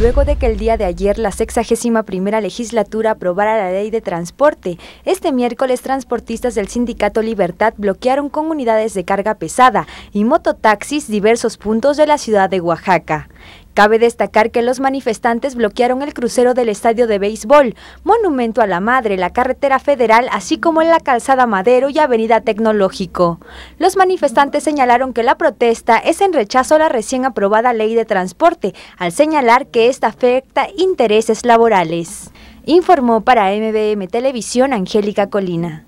luego de que el día de ayer la 61 primera legislatura aprobara la ley de transporte. Este miércoles transportistas del sindicato Libertad bloquearon con unidades de carga pesada y mototaxis diversos puntos de la ciudad de Oaxaca. Cabe destacar que los manifestantes bloquearon el crucero del estadio de béisbol, Monumento a la Madre, la carretera federal, así como en la calzada Madero y Avenida Tecnológico. Los manifestantes señalaron que la protesta es en rechazo a la recién aprobada ley de transporte, al señalar que esta afecta intereses laborales. Informó para MBM Televisión Angélica Colina.